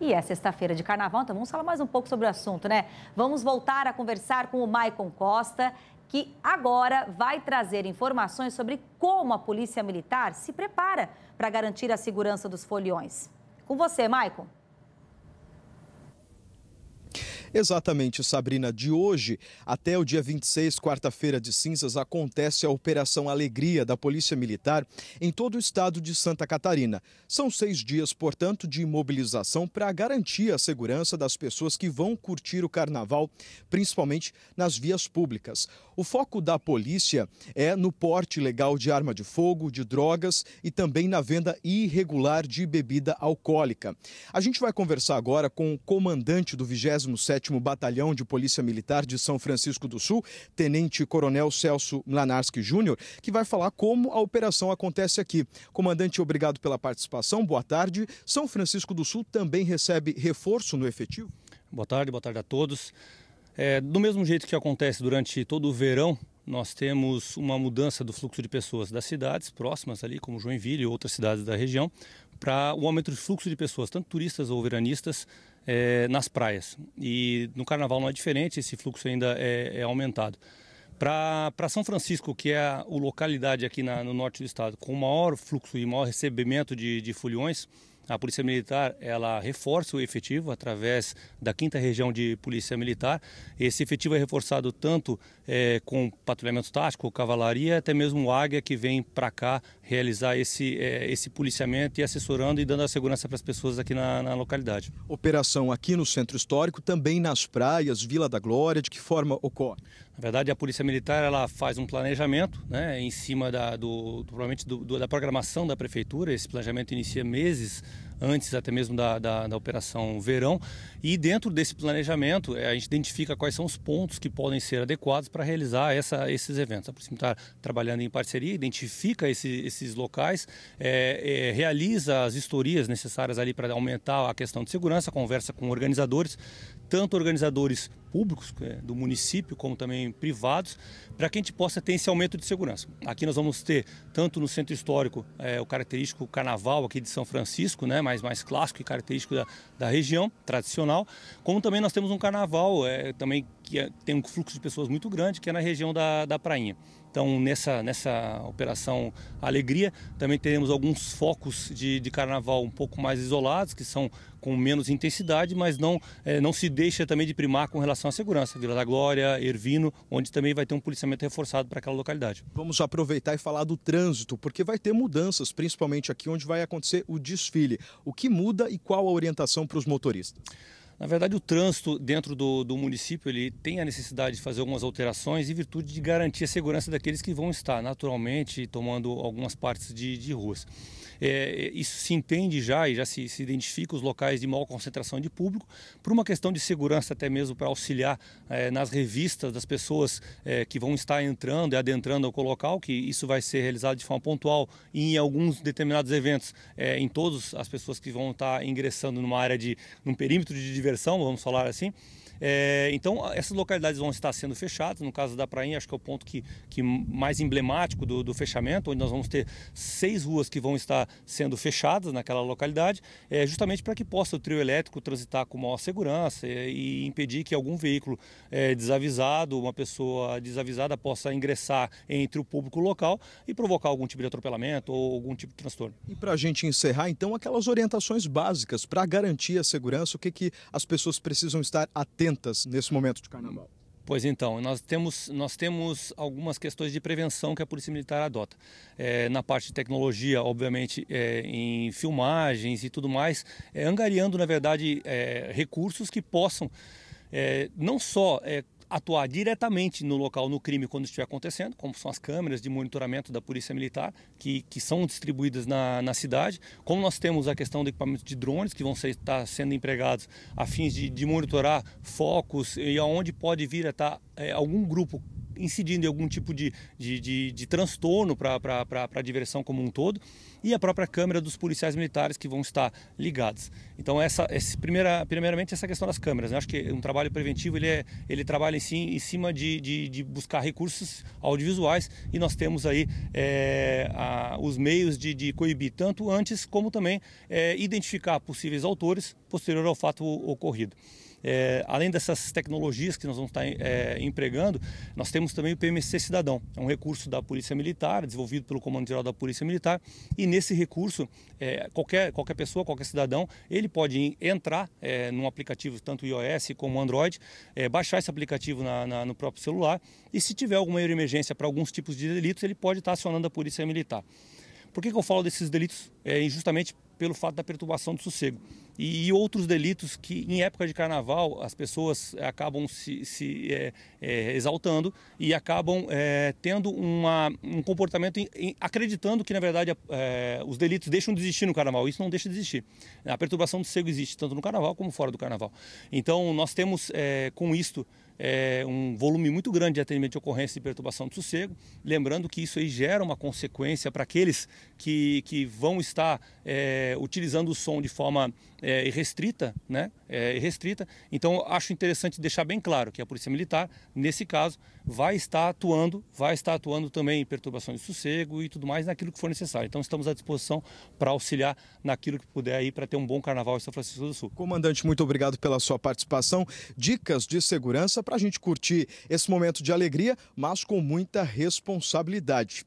E é sexta-feira de carnaval, então vamos falar mais um pouco sobre o assunto, né? Vamos voltar a conversar com o Maicon Costa, que agora vai trazer informações sobre como a Polícia Militar se prepara para garantir a segurança dos foliões. Com você, Maicon. Exatamente, Sabrina. De hoje até o dia 26, quarta-feira de cinzas, acontece a Operação Alegria da Polícia Militar em todo o estado de Santa Catarina. São seis dias, portanto, de mobilização para garantir a segurança das pessoas que vão curtir o carnaval, principalmente nas vias públicas. O foco da polícia é no porte legal de arma de fogo, de drogas e também na venda irregular de bebida alcoólica. A gente vai conversar agora com o comandante do 27 7 Batalhão de Polícia Militar de São Francisco do Sul, Tenente Coronel Celso Lanarski Júnior, que vai falar como a operação acontece aqui. Comandante, obrigado pela participação. Boa tarde. São Francisco do Sul também recebe reforço no efetivo? Boa tarde, boa tarde a todos. É, do mesmo jeito que acontece durante todo o verão, nós temos uma mudança do fluxo de pessoas das cidades próximas ali, como Joinville e outras cidades da região, para o aumento do fluxo de pessoas, tanto turistas ou veranistas, é, nas praias. E no carnaval não é diferente, esse fluxo ainda é, é aumentado. Para São Francisco, que é a, localidade aqui na, no norte do estado com maior fluxo e maior recebimento de, de foliões, a Polícia Militar ela reforça o efetivo através da quinta região de Polícia Militar. Esse efetivo é reforçado tanto é, com patrulhamento tático, cavalaria, até mesmo águia que vem para cá realizar esse, é, esse policiamento e assessorando e dando a segurança para as pessoas aqui na, na localidade. Operação aqui no centro histórico, também nas praias, Vila da Glória, de que forma ocorre? Na verdade, a Polícia Militar ela faz um planejamento né, em cima da, do, provavelmente do, do, da programação da Prefeitura. Esse planejamento inicia meses antes até mesmo da, da, da Operação Verão. E dentro desse planejamento, eh, a gente identifica quais são os pontos que podem ser adequados para realizar essa, esses eventos. A Proxima está trabalhando em parceria, identifica esse, esses locais, é, é, realiza as historias necessárias ali para aumentar a questão de segurança, conversa com organizadores, tanto organizadores públicos é, do município como também privados, para que a gente possa ter esse aumento de segurança. Aqui nós vamos ter, tanto no centro histórico, é, o característico carnaval aqui de São Francisco, né, mais, mais clássico e característico da, da região, tradicional, como também nós temos um carnaval é, também que é, tem um fluxo de pessoas muito grande, que é na região da, da Prainha. Então, nessa, nessa operação Alegria, também teremos alguns focos de, de carnaval um pouco mais isolados, que são com menos intensidade, mas não, é, não se deixa também de primar com relação à segurança. Vila da Glória, Ervino, onde também vai ter um policiamento reforçado para aquela localidade. Vamos aproveitar e falar do trânsito, porque vai ter mudanças, principalmente aqui onde vai acontecer o desfile. O que muda e qual a orientação para os motoristas? Na verdade, o trânsito dentro do, do, município ele tem a necessidade de fazer algumas alterações em virtude de garantir a segurança daqueles que vão estar naturalmente tomando algumas partes de, de ruas. É, é, isso se entende já e já se, se identifica os locais de maior concentração de público, por uma questão de segurança até mesmo para auxiliar é, nas revistas das pessoas é, que vão estar entrando e adentrando ao local, que isso vai ser realizado de forma pontual e em alguns determinados eventos, é, em todas as pessoas que vão estar ingressando numa área de, num perímetro de diversão, vamos falar assim. É, então, essas localidades vão estar sendo fechadas. No caso da Prainha, acho que é o ponto que, que mais emblemático do, do fechamento, onde nós vamos ter seis ruas que vão estar sendo fechadas naquela localidade, é, justamente para que possa o trio elétrico transitar com maior segurança é, e impedir que algum veículo é, desavisado, uma pessoa desavisada, possa ingressar entre o público local e provocar algum tipo de atropelamento ou algum tipo de transtorno. E para a gente encerrar, então, aquelas orientações básicas para garantir a segurança, o que, que as pessoas precisam estar atentas nesse momento de carnaval? Pois então, nós temos, nós temos algumas questões de prevenção que a Polícia Militar adota. É, na parte de tecnologia, obviamente, é, em filmagens e tudo mais, é, angariando, na verdade, é, recursos que possam é, não só é, atuar diretamente no local, no crime, quando estiver acontecendo, como são as câmeras de monitoramento da Polícia Militar, que, que são distribuídas na, na cidade. Como nós temos a questão do equipamento de drones, que vão ser, estar tá sendo empregados a fins de, de monitorar focos e aonde pode vir a estar tá, é, algum grupo incidindo em algum tipo de, de, de, de transtorno para a diversão como um todo, e a própria câmera dos policiais militares que vão estar ligados. Então, essa, esse, primeira, primeiramente, essa questão das câmeras. Né? Acho que um trabalho preventivo ele, é, ele trabalha em, em cima de, de, de, buscar recursos audiovisuais e nós temos aí é, a, os meios de, de, coibir, tanto antes como também é, identificar possíveis autores posterior ao fato ocorrido. É, além dessas tecnologias que nós vamos estar é, empregando, nós temos temos também o PMC Cidadão, é um recurso da Polícia Militar, desenvolvido pelo Comando Geral da Polícia Militar, e nesse recurso, é, qualquer, qualquer pessoa, qualquer cidadão, ele pode entrar é, num aplicativo, tanto iOS como Android, é, baixar esse aplicativo na, na, no próprio celular, e se tiver alguma emergência para alguns tipos de delitos, ele pode estar acionando a Polícia Militar. Por que, que eu falo desses delitos é, injustamente pelo fato da perturbação do sossego. E, e, outros delitos que, em época de carnaval, as pessoas eh, acabam se, se é, é, exaltando e acabam tendo uma, um comportamento em, em, acreditando que, na verdade, os delitos deixam de existir no carnaval. Isso não deixa de existir. A perturbação do sossego existe tanto no carnaval como fora do carnaval. Então, nós temos, com isto, é um volume muito grande de atendimento de ocorrência de perturbação do sossego. Lembrando que isso aí gera uma consequência para aqueles que, que vão está é, utilizando o som de forma é, irrestrita, né? É, irrestrita. Então, acho interessante deixar bem claro que a Polícia Militar, nesse caso, vai estar atuando, vai estar atuando também em perturbações de sossego e tudo mais naquilo que for necessário. Então, estamos à disposição para auxiliar naquilo que puder aí para ter um bom carnaval em São Francisco do Sul. Comandante, muito obrigado pela sua participação. Dicas de segurança para a gente curtir esse momento de alegria, mas com muita responsabilidade.